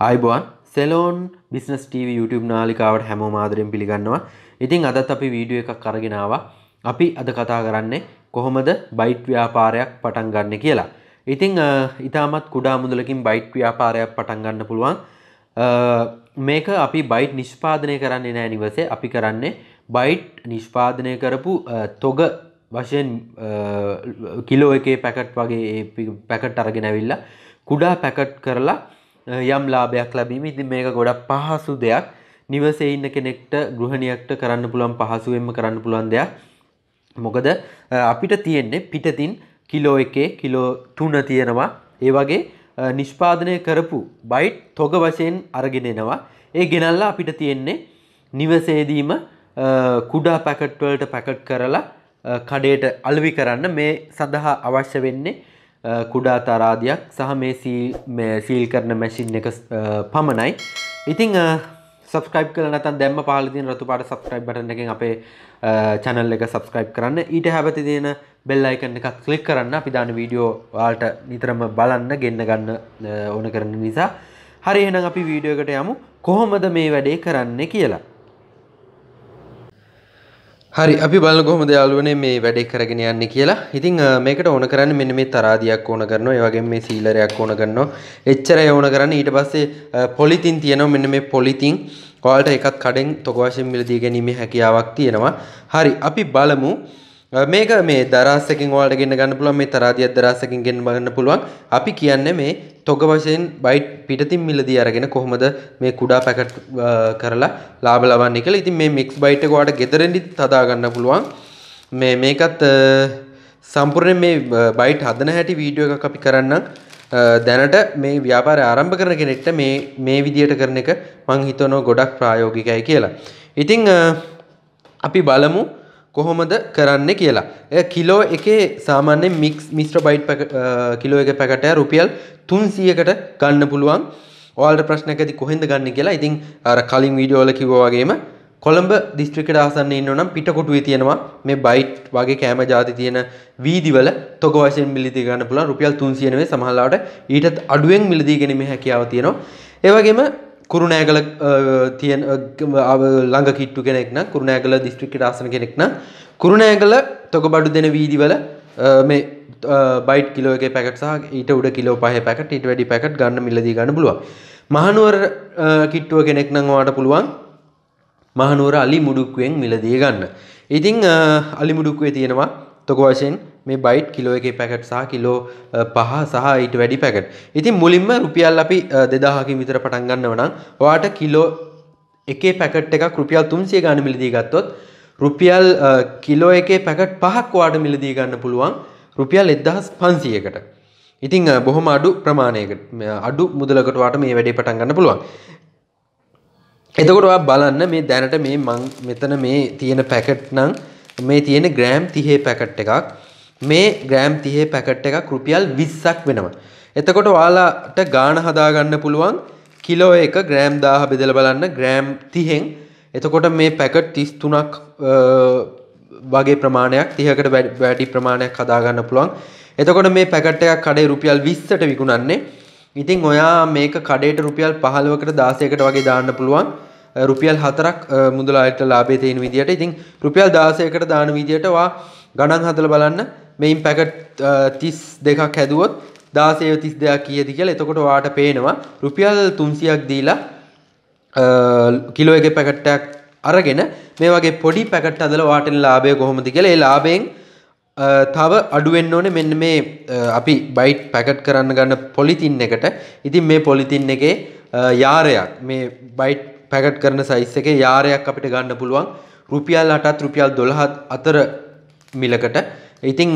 අයිබුවන් Ceylon business TV YouTube නාලිකාවට හැමෝ මාදරෙන් පිළිගන්නවා ඉතින් අදත් අපි වීඩියෝ එකක් කරගෙනවා අපි අද කතා කරන්නේ කොහොමද බයිට් ව්‍යාපාරයක් පටන් ගන්න කියලා ඉතිං ඉතාමත් කුඩා මුදලකින් බයිට් ව්‍යාපාරයක් පටන් ගන්න පුළුවන් මේක අපි බයිට් නිෂ්පාදනය කරන්නේ නෑ නිවසේ අපි කරන්නේ බයිට් නිෂ්පාදනය කරපු තොග වශයෙන් කිලෝ එකේ පැකට් වගේ පැකට් අරගෙන ඇවිල්ලා කුඩා පැකට් කරලා යම් ලාභයක් ලැබීම ඉතින් මේක ගොඩක් පහසු දෙයක් නිවසේ ඉන්න කෙනෙක්ට ගෘහණියක්ට කරන්න පුළුවන් පහසුවෙන්ම කරන්න පුළුවන් දෙයක් මොකද අපිට තියෙන්නේ පිටතින් කිලෝ එකේ කිලෝ තුන තියෙනවා ඒ වගේ නිෂ්පාදනය කරපු බයිට් තොග වශයෙන් අරගෙනෙනවා ඒ ගෙනල්ලා අපිට තියෙන්නේ නිවසේදීම කුඩා පැකට්වලට පැකට් කරලා කඩේට අල්වි කරන්න මේ සඳහා අවශ්‍ය වෙන්නේ කුඩා තරාදයක් සහ මේ සීල් කරන මැසින් එක පමණයි ඉතිං සබස්ක්‍රයිබ් කල නතන් දැම්ම පාලතින් රතුපාට සබස්ක්‍රයිබ් බටන එකෙන් අපේ චැනල් එක සබස්ක්‍රයිබ් කරන්න ඊට හැබති තියෙන බෙල්ලයිකන්න එකක් කලික් කරන්න අපිදාන වීඩියෝ වාල්ට නිතරම බලන්න ගෙන්න්න ගන්න ඕන කරන නිසා හරි එහෙනම් අපි වීඩියෝකට යමු කොහොමද මේ වැඩේ කරන්න කියලා හරි අපි බල ගොහම දයාලුවනේ මේ වැඩේ කරගෙන යන්න කියලා ඉතින් මේකට ඕන කරන්න මෙන්න මේ තරාදයක් ඕන කරන ඒවගේ මේ සීලරයක් ඕන කරනවා එච්චර ඕන කරන්න ඊට පස්සේ පොලිතින් තියෙනවා මෙන්න මේ පොලිතින් කොල්ට එකත් කඩෙන් තොකවශයෙන් මිලදී ගැනීමේ හැකියාවක් තියෙනවා හරි අපි බලමු මේක මේ දරාසකින් වාට ගෙන ගන්න පුළුවන් මේ තරාදියක් දරාසකින් ගෙන් ගන්න පුළුවන් අපි කියන්නේ මේ තොග වශයෙන් බයිට් පිටතින් මිලදී අරගෙන කොහොමද මේ කුඩා පැකට් කරලා ලාබ ලබන්නේ කියලා ඉතින් මේ මික්ස් බයිට් එක ඔයාලට ගෙදරින්දි හදා ගන්න පුළුවන් මේ මේකත් සම්පූර්ණයෙන් මේ බයිට් හදන හැටි වීඩියෝ එකක් අපි කරන්නම් දැනට මේ ව්‍යාපාර ආරම්භ කරන කෙනෙක්ට මේ මේ විදියට කරන එක මං හිතනෝ ගොඩක් ප්‍රායෝගිකයි කියලා. ඉතිං අපි බලමු කොහොමද කරන්න කියලා. කිලෝ එකේ සාමාන්‍ය මික්ස් මිස්ට්‍ර බයිට් කිලෝ එක පැකටය රුපියල් තුන් සියකට ගන්න පුළුවන් ඔල්ට ප්‍රශ්න ඇති කොහෙද ගන්න කියලා ඉතින් අර කලින් වීඩියෝල කිවවාගේම කොළඹ දිස්ත්‍රිකට ආසන්න ඉන්න නම් පිටකොටුවේ තියෙනවා මේ බයිට් වගේ කෑම ජාති තියෙන වීදිවල තොග වශයෙන් මිලදී ගන්න පුළුවන් රුපියල් 300 වේ සමහරලාට ඊටත් අඩුවෙන් මිලදී ගැනීම හැකියාව තියෙනවා ඒ වගේම කුරුණෑගල තියෙන ළඟ කිට්ටු කෙනෙක්න කුරුණෑගල දිස්ත්‍රික්කට ආසන කෙනෙක්න කුරුණෑගල තොක බඩු දෙන වීදිවල මේ බයිට් කිලෝක පැකට සහ ඊට උඩ කිලෝ පහ පැකට ඊට වැඩි පැකට් ගන්න මිලදී ගන්න පුළුවන් මහනුවර කිට්ටුව කෙනෙක් නංවාට පුළුවන් මහනුවර අලි මුඩුක්කුවෙන් මිලදී ගන්න ඉතිං අලි මුඩුක්කුවේ තියෙනවා තොක වශයෙන් මේ බයිට් කිලෝ එකේ පැකට් සහ කිලෝ පහ සහ ඊට වැඩි පැකට්. ඉතින් මුලින්ම රුපියල් අපි 2000කින් විතර පටන් ගන්නව නම් ඔයාට කිලෝ එකේ පැකට් එකක් රුපියල් 300 ගන්න මිලදී ගත්තොත් රුපියල් කිලෝ එකේ පැකට් පහක් ඔයාට මිලදී ගන්න පුළුවන් රුපියල් 1500කට. ඉතින් බොහොම අඩු ප්‍රමාණයකට අඩු මුදලකට ඔයාට මේ වැඩේ පටන් ගන්න පුළුවන්. එතකොට ඔයා බලන්න මේ දැනට මේ මං මෙතන මේ තියෙන පැකට් නම් මේ තියෙන ග්‍රෑම් 30 පැකට් එකක්. මේ ග්‍රෑම් 30 පැකට් එකක් රුපියල් 20ක් වෙනවා. එතකොට ඔයාලට ගාණ හදාගන්න පුළුවන් කිලෝ එක ග්‍රෑම් 1000 බෙදලා බලන්න ග්‍රෑම් 30න් එතකොට මේ පැකට් 33ක් වගේ ප්‍රමාණයක් 30කට වැඩි ප්‍රමාණයක් හදාගන්න පුළුවන්. එතකොට මේ පැකට් එකක් කඩේ රුපියල් 20ට විකුණන්නේ. ඉතින් ඔයා මේක කඩේට රුපියල් 15කට 16කට වගේ දාන්න පුළුවන්. රුපියල් හතරක් මුදලායට ලාබේ තියෙන විදිහට ඉතින් රුපියල් 16කට දාන විදිහට වා ගණන් හදලා බලන්න මේන් පැකට් 32ක් හැදුවොත් 16 32 කීයද කියලා එතකොට ඔයාට පේනවා රුපියල් 300ක් දීලා කිලෝ එකේ පැකට් එකක් අරගෙන මේ වගේ පොඩි පැකට් හදලා ඔයාට ලාභය කොහොමද කියලා ඒ ලාභයෙන් තව අඩුවෙන් ඕනේ මෙන්න මේ අපි බයිට් පැකට් කරන්න ගන්න පොලිතින් එකට. ඉතින් මේ පොලිතින් එකේ යාරයක් මේ බයිට් පැකට් කරන සයිස් එකේ යාරයක් අපිට ගන්න පුළුවන් රුපියල් 8ත් රුපියල් 12ත් අතර මිලකට ඉතිං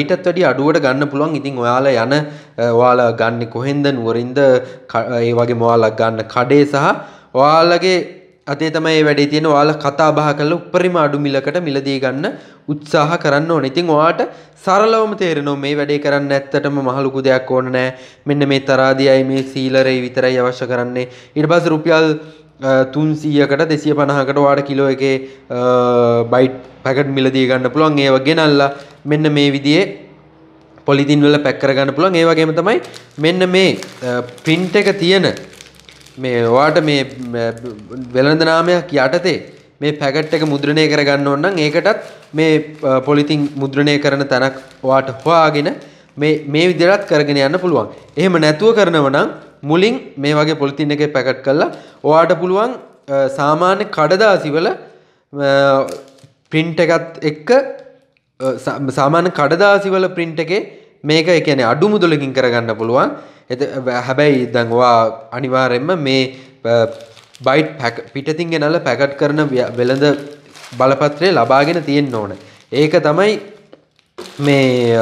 ඊටත් වැඩි අඩුවට ගන්න පුළුවන් ඉතිං ඔයාලා යන ඔයාලා ගන්න කොහෙන්ද නුවරින්ද ඒ වගේ මොයාලා ගන්න කඩේ සහ ඔයාලගේ අතේ තමයි වැඩේ තියෙන ඔයාලා කතා බහ කරලා උපරිම අඩු මිලකට මිලදී ගන්න උත්සාහ කරන්න ඕනේ. ඉතින් ඔයාට සරලවම තේරෙනවා මේ වැඩේ කරන්න ඇත්තටම මහ ලොකු දෙයක් ඕන නෑ. මෙන්න මේ තරාදියයි මේ සීලරේ විතරයි අවශ්‍ය කරන්නේ. ඊට පස්සේ රුපියල් තුන් සියකට දෙසිය පණහකට වාට කිලෝ එකේ බයිට් පැකට් මිලදී ගන්න පුළුවන් ඒ වගේ නල්ලා මෙන්න මේ විදිේ පොලිතින් වල පැක්කර ගන්න පුළුවන් ඒ වගේම තමයි මෙන්න මේ පින්ට් එක තියෙන මේ වාට මේ වෙළඳ නාමයක් යටතේ මේ පැකට් එක මුද්‍රණය කරගන්න ඕන නම් ඒකටත් මේ පොලිතින් මුද්‍රණය කරන තැනක් වාට හොයාගෙන මේ මේ විදිහට කරගෙන යන්න පුළුවන්. එහෙම නැතුව කරනව නම් මුලින් මේ වගේ පොලිතින් එකේ පැකට් කරලා ඔයාට පුළුවන් සාමාන්‍ය කඩදාසිවල පින්ට එකත් එක්ක සාමාන්‍ය කඩදාසිවල පින්ට එකේ මේක එකන අඩු මුදලකින් කරගන්න පුළුවන් එත හැබැයි දඟවා අනිවාරෙන්ම මේ බයිට් පැක් පිටතින්ගෙන නල පැකට් කරන වෙළඳ බලපත්‍රය ලබාගෙන තියෙන් ඕන ඒක තමයි මේ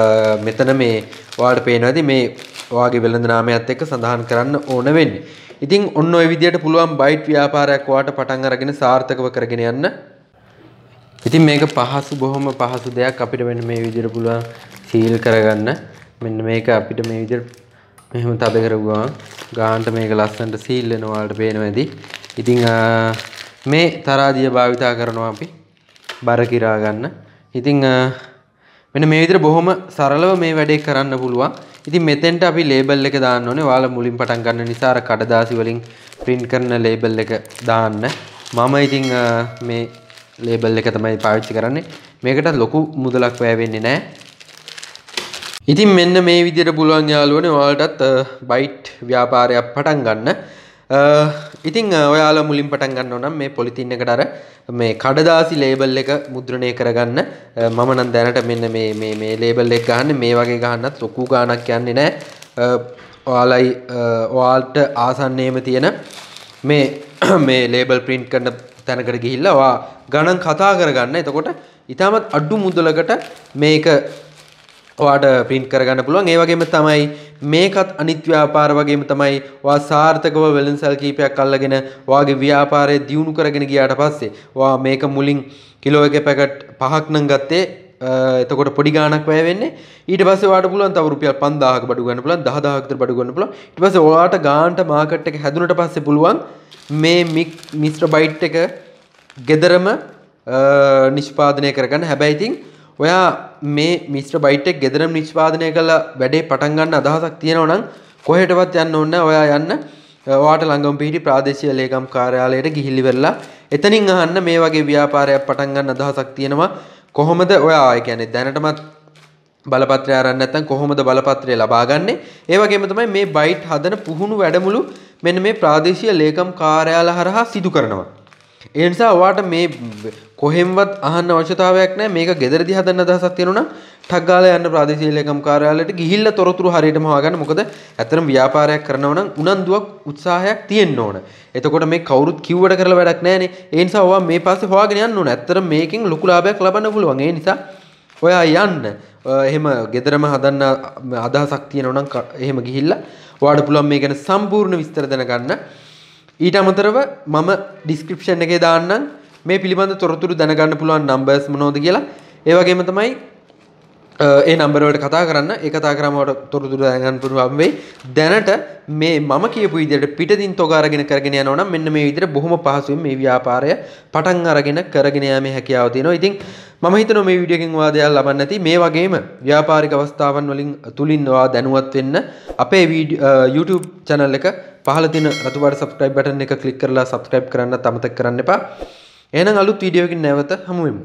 මෙතන මේ වාඩ පේනවද මේ ඔයාගේ වෙළඳ නාමයත් එක්ක සඳහන් කරන්න ඕන වෙන්නේ. ඉතින් ඔන්න ඔය විදිහට පුළුවන් බයිට් ව්‍යාපාරයක් ඔයාට පටන් අරගෙන සාර්ථකව කරගෙන යන්න. ඉතින් මේක පහසු බොහොම පහසු දෙයක් අපිට මෙන්න මේ විදිහට පුළුවන් සීල් කරගන්න. මෙන්න මේක අපිට මේ විදිහට මෙහෙම තද කරගුවා ගානට මේක ලස්සනට සීල් වෙනවා ඔයාලට පේනවා ඇති. ඉතින් මේ තරාදිය භාවිතා කරනවා අපි බර කිරා ගන්න. ඉතින් මෙන්න මේ විදිහට බොහොම සරලව මේ වැඩේ කරන්න පුළුවන්. ඉතින් මෙතෙන්ට අපි ලේබල් එක දාන්න ඕනේ. ඔයාලා මුලින් පටන් ගන්න නිසා අර කඩදාසි වලින් print කරන ලේබල් එක දාන්න. මම ඉතින් මේ ලේබල් එක තමයි පාවිච්චි කරන්නේ. මේකට ලොකු මුදලක් වැය වෙන්නේ නැහැ. ඉතින් මෙන්න මේ විදිහට පුළුවන් යාළුවනේ ඔයාලටත් බයිට් ව්‍යාපාරයක් පටන් ගන්න. ඉතින් ඔයාලා මුලින් පටන් ගන්න ඕනම් මේ පොලිතින් එකට අර මේ කඩදාසි ලේබල් එක මුද්‍රණය කරගන්න මම නම් දැනට මෙන්න මේ මේ මේ ලේබල් එක ගන්න මේ වගේ ගන්නත් ලොකු ගාණක් යන්නේ නැහැ ඔයාලයි ඔයාලට ආසන්නයේම තියෙන මේ මේ ලේබල් print කරන තැනකට ගිහිල්ලා ඔයා ගණන් කතා කරගන්න එතකොට ඊටමත් අඩු මුදලකට මේක ඔයාට පින්ට් කරගන්න පුළුවන් ඒ වගේම තමයි මේකත් අනිත් ව්‍යාපාර වගේම තමයි ඔයා සාර්ථකව වෙළඳසල් කීපයක් අල්ලගෙන ඔයාගේ ව්‍යාපාරය දියුණු කරගෙන ගියාට පස්සේ ඔයා මේක මුලින් කිලෝ එක පැකට් පහක් නම් ගත්තේ එතකොට පොඩි ගාණක් වැය වෙන්නේ ඊට පස්සේ ඔයාට පුළුවන් තව රුපියල් 5000ක බඩු ගන්න පුළුවන් 10000ක විතර බඩු ගන්න පුළුවන් ඊට පස්සේ ඔයාට ගාන්ට මාකට් එක හැදුනට පස්සේ පුළුවන් මේ මික් මිස්ටර් බයිට් එක gederම නිෂ්පාදනය කරගන්න හැබැයි ඉතින් ඔයා මේ මිස්ට්‍ර බයිටෙක් ගෙදරම් නිෂ්පාදනය කළ වැඩේ පටන්ගන්න අදහසක් තියෙනවනම් කොහෙටවත් යන්න ඔන්න ඔයා යන්න වාට ළඟම් පිහිටි ප්‍රාදේශය ලේකම් කාර්යාලයට ගිහිල්ලි වෙල්ලා එතනින් අහන්න මේ වගේ ව්‍යාපාරයක් පටන්ගන්න අදහසක් තියෙනවා කොහොමද ඔයා ගැනෙ දැනටමත් බලපත්‍රය අරන්න ඇත්තන් කොහොමද බලපත්‍රය ලබාගන්නේ ඒවගේම තමයි මේ බයිට් හදන පුහුණු වැඩමුළු මෙන්න මේ ප්‍රාදේශය ලේකම් කාර්යාල හරහා සිදු කරනවා. එනිසා වාට මේ කොහෙම්වත් අහන්න අවශ්‍යතාවයක් නෑ මේක ගෙදරදි හදන්න අදහසක් තියෙනවා නම් ටක් ගාලා යන්න ප්‍රාදේශීය ලේකම් කාර්යාලයට ගිහිල්ලා තොරතුරු හරියටම හොයාගන්න මොකද ඇත්තටම ව්‍යාපාරයක් කරනවා නම් උනන්දුවක් උත්සාහයක් තියෙන්න ඕන. එතකොට මේ කවුරුත් කිව්වට කරලා වැඩක් නෑනේ. ඒ නිසා ඔවා මේ පස්සේ හොයාගෙන යන්න ඕන. ඇත්තටම මේකෙන් ලොකු ලාභයක් ලබන්න පුළුවන්. ඒ නිසා ඔයා යන්න. එහෙම ගෙදරම හදන්න අදහසක් තියෙනවා නම් එහෙම ගිහිල්ලා වාඩ පුළුවන් මේ ගැන සම්පූර්ණ විස්තර දැනගන්න. ඊට අමතරව මම ඩිස්ක්‍රිප්ෂන් එකේ දාන්නම් මේ පිළිබඳ තොරතුරු දැනගන්න පුළුවන් නම්බර්ස් මොනවද කියලා ඒ වගේම තමයි ඒ නම්බරවට කතා කරන්න එකතා කරමට තොරතුර දැගන්න පුළුවන් වේ දැනට මේ මම කියපු ඉදිට පිටදින් තොගාරගෙන කරගෙන යනවන මෙන්න මේ විදිර බොහොම පහසුවෙන් මේ ව්‍යාපාරය පටන් අරගෙන කරගෙන යාමේ හැකියාව තියෙනවා ඉතින් මම හිතන මේ විඩියකින් වාදයක් ලබන්න ඇති මේ වගේම ව්‍යාපාරික අවස්ථාවන් වලින් තුලින්වා දැනුවත් වෙන්න අපේ YouTube චැනල් එක පහල තින රතුබට සබස්ක්‍රයිබ් බටන් එක කලික් කරලා සබස්ක්‍රයිබ් කරන්න තමතක් කරන්න එපා එහෙනම් අලුත් වීඩියෝකින් නැවත හමුවෙමු